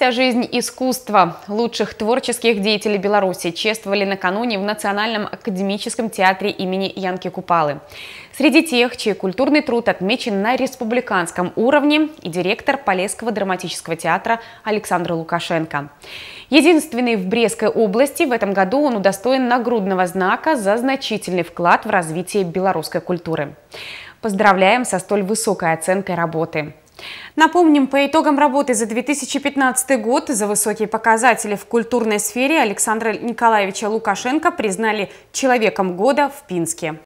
Вся жизнь искусства лучших творческих деятелей Беларуси чествовали накануне в Национальном академическом театре имени Янки Купалы. Среди тех, чей культурный труд отмечен на республиканском уровне, и директор Полесского драматического театра Александр Лукашенко. Единственный в Брестской области в этом году он удостоен нагрудного знака за значительный вклад в развитие белорусской культуры. Поздравляем со столь высокой оценкой работы. Напомним, по итогам работы за 2015 год за высокие показатели в культурной сфере Александра Николаевича Лукашенко признали «Человеком года» в Пинске.